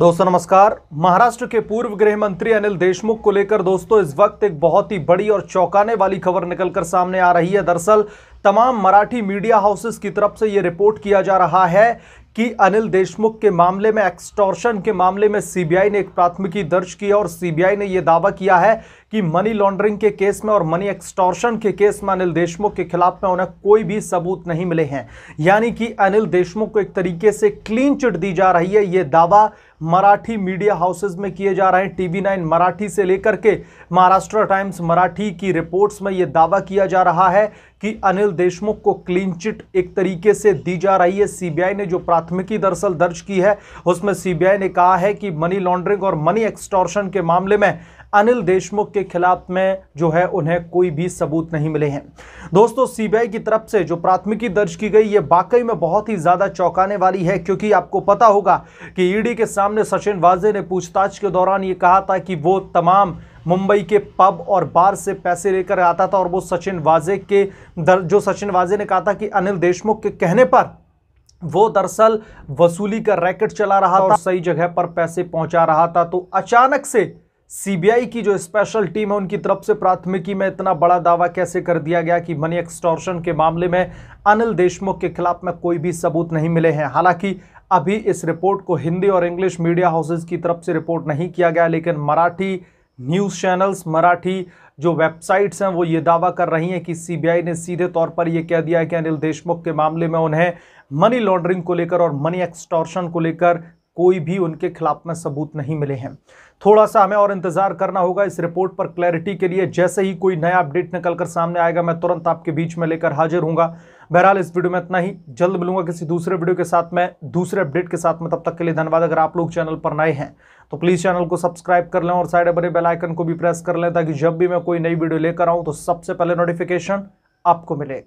दोस्तों नमस्कार महाराष्ट्र के पूर्व गृह मंत्री अनिल देशमुख को लेकर दोस्तों इस वक्त एक बहुत ही बड़ी और चौंकाने वाली खबर निकलकर सामने आ रही है दरअसल तमाम मराठी मीडिया हाउसेस की तरफ से ये रिपोर्ट किया जा रहा है कि अनिल देशमुख के मामले में एक्सटॉर्शन के मामले में सीबीआई ने एक प्राथमिकी दर्ज की और सीबीआई ने यह दावा किया है कि मनी लॉन्ड्रिंग के केस में और मनी एक्सटॉर्शन के केस में अनिल देशमुख के खिलाफ में उन्हें कोई भी सबूत नहीं मिले हैं यानी कि अनिल देशमुख को एक तरीके से क्लीन चिट दी जा रही है ये दावा मराठी मीडिया हाउसेज में किए जा रहे हैं टीवी नाइन मराठी से लेकर के महाराष्ट्र टाइम्स मराठी की रिपोर्ट्स में ये दावा किया जा रहा है कि अनिल देशमुख को क्लीन चिट एक तरीके से दी जा रही है सीबीआई ने जो प्राथमिकी दरअसल दर्ज की है उसमें सीबीआई ने कहा है कि मनी लॉन्ड्रिंग और मनी एक्सटॉर्शन के मामले में अनिल देशमुख के खिलाफ में जो है उन्हें कोई भी सबूत नहीं मिले हैं दोस्तों सीबीआई की तरफ से जो प्राथमिकी दर्ज की गई ये वाकई में बहुत ही ज़्यादा चौंकाने वाली है क्योंकि आपको पता होगा कि ईडी e के सामने सचिन वाजे ने पूछताछ के दौरान ये कहा था कि वो तमाम मुंबई के पब और बार से पैसे लेकर आता था और वो सचिन वाजे के दर जो सचिन वाजे ने कहा था कि अनिल देशमुख के कहने पर वो दरअसल वसूली का रैकेट चला रहा था और सही जगह पर पैसे पहुंचा रहा था तो अचानक से सीबीआई की जो स्पेशल टीम है उनकी तरफ से प्राथमिकी में इतना बड़ा दावा कैसे कर दिया गया कि मनी एक्सटॉर्शन के मामले में अनिल देशमुख के खिलाफ में कोई भी सबूत नहीं मिले हैं हालांकि अभी इस रिपोर्ट को हिंदी और इंग्लिश मीडिया हाउसेज की तरफ से रिपोर्ट नहीं किया गया लेकिन मराठी न्यूज़ चैनल्स मराठी जो वेबसाइट्स हैं वो ये दावा कर रही हैं कि सीबीआई ने सीधे तौर पर यह कह दिया है कि अनिल देशमुख के मामले में उन्हें मनी लॉन्ड्रिंग को लेकर और मनी एक्सटॉर्शन को लेकर कोई भी उनके खिलाफ में सबूत नहीं मिले हैं थोड़ा सा हमें और इंतजार करना होगा इस रिपोर्ट पर क्लैरिटी के लिए जैसे ही कोई नया अपडेट निकलकर सामने आएगा मैं तुरंत आपके बीच में लेकर हाजिर हूँ बहरहाल इस वीडियो में इतना ही जल्द मिलूंगा किसी दूसरे वीडियो के साथ में दूसरे अपडेट के साथ में तब तक के लिए धन्यवाद अगर आप लोग चैनल पर नए हैं तो प्लीज़ चैनल को सब्सक्राइब कर लें और साइड बने बेलाइकन को भी प्रेस कर लें ताकि जब भी मैं कोई नई वीडियो लेकर आऊँ तो सबसे पहले नोटिफिकेशन आपको मिले